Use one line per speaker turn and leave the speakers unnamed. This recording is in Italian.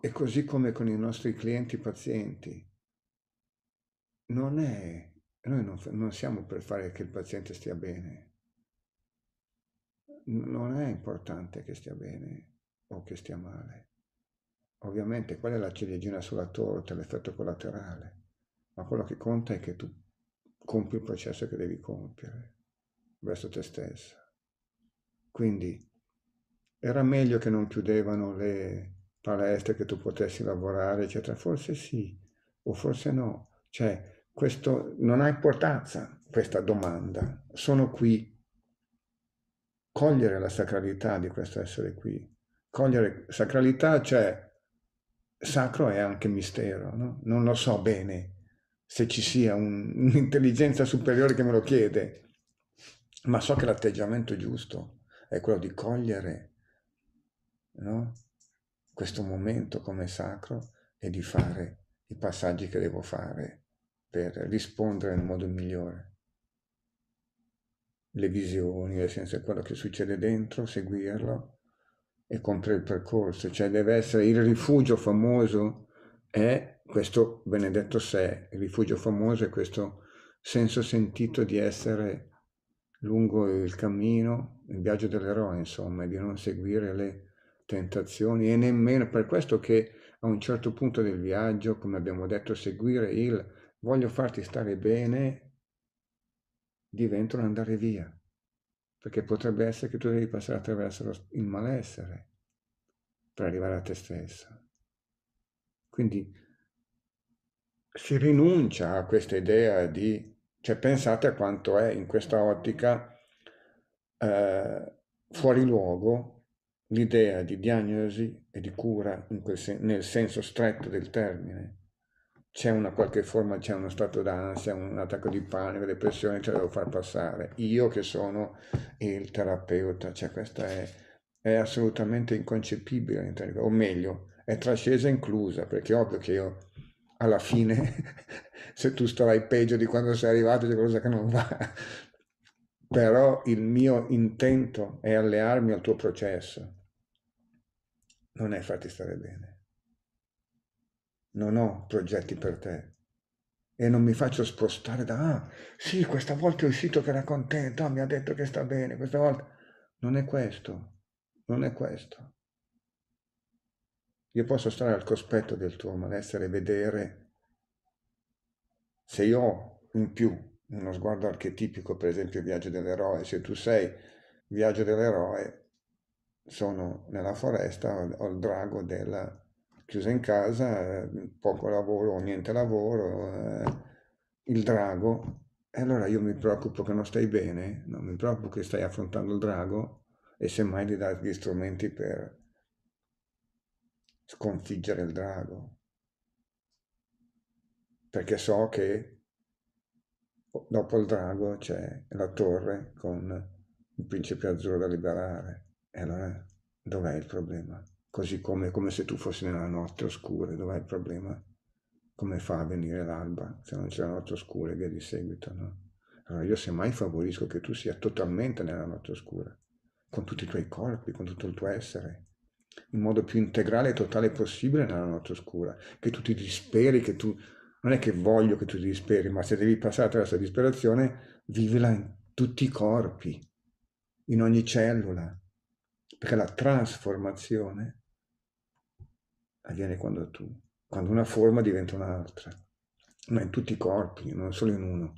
E così come con i nostri clienti pazienti. Non è, noi non, non siamo per fare che il paziente stia bene. Non è importante che stia bene o che stia male. Ovviamente qual è la ciliegina sulla torta, l'effetto collaterale, ma quello che conta è che tu compi il processo che devi compiere verso te stessa. Quindi era meglio che non chiudevano le, palestre che tu potessi lavorare, eccetera. Forse sì, o forse no. Cioè, questo non ha importanza, questa domanda. Sono qui. Cogliere la sacralità di questo essere qui. Cogliere sacralità, cioè sacro è anche mistero, no? Non lo so bene se ci sia un'intelligenza superiore che me lo chiede, ma so che l'atteggiamento giusto è quello di cogliere, no? questo momento come sacro e di fare i passaggi che devo fare per rispondere nel modo migliore. Le visioni, nel senso di quello che succede dentro, seguirlo e compiere il percorso, cioè deve essere il rifugio famoso è questo benedetto sé, il rifugio famoso è questo senso sentito di essere lungo il cammino, il viaggio dell'eroe, insomma, di non seguire le tentazioni e nemmeno per questo che a un certo punto del viaggio, come abbiamo detto, seguire il voglio farti stare bene diventa andare via, perché potrebbe essere che tu devi passare attraverso il malessere per arrivare a te stesso. Quindi si rinuncia a questa idea di, cioè pensate a quanto è in questa ottica eh, fuori luogo l'idea di diagnosi e di cura sen nel senso stretto del termine. C'è una qualche forma, c'è uno stato d'ansia, un attacco di panico, depressione, ce la devo far passare. Io che sono il terapeuta, cioè questa è, è assolutamente inconcepibile, o meglio, è trascesa inclusa, perché ovvio che io alla fine, se tu starai peggio di quando sei arrivato, c'è qualcosa che non va. Però il mio intento è allearmi al tuo processo non è farti stare bene. Non ho progetti per te e non mi faccio spostare da, ah, sì, questa volta è uscito che era contento, ah, mi ha detto che sta bene, questa volta. Non è questo, non è questo. Io posso stare al cospetto del tuo malessere e vedere se io ho in più uno sguardo archetipico, per esempio il viaggio dell'eroe, se tu sei viaggio dell'eroe, sono nella foresta, ho il drago della chiusa in casa, poco lavoro o niente lavoro, eh, il drago, e allora io mi preoccupo che non stai bene, non mi preoccupo che stai affrontando il drago e semmai di darti gli strumenti per sconfiggere il drago, perché so che dopo il drago c'è la torre con il principe azzurro da liberare. E allora dov'è il problema? Così come, come se tu fossi nella notte oscura, dov'è il problema? Come fa a venire l'alba se non c'è la notte oscura e via di seguito, no? Allora io semmai favorisco che tu sia totalmente nella notte oscura, con tutti i tuoi corpi, con tutto il tuo essere, in modo più integrale e totale possibile nella notte oscura, che tu ti disperi, che tu... Non è che voglio che tu ti disperi, ma se devi passare attraverso la disperazione, vivila in tutti i corpi, in ogni cellula, perché la trasformazione avviene quando tu, quando una forma diventa un'altra, ma in tutti i corpi, non solo in uno.